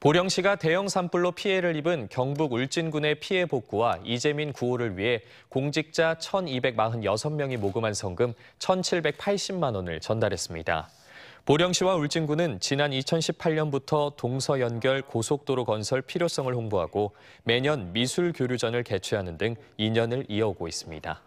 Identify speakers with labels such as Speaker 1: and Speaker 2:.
Speaker 1: 보령시가 대형 산불로 피해를 입은 경북 울진군의 피해 복구와 이재민 구호를 위해 공직자 1,246명이 모금한 성금 1,780만 원을 전달했습니다. 보령시와 울진군은 지난 2018년부터 동서 연결 고속도로 건설 필요성을 홍보하고 매년 미술 교류전을 개최하는 등 인연을 이어오고 있습니다.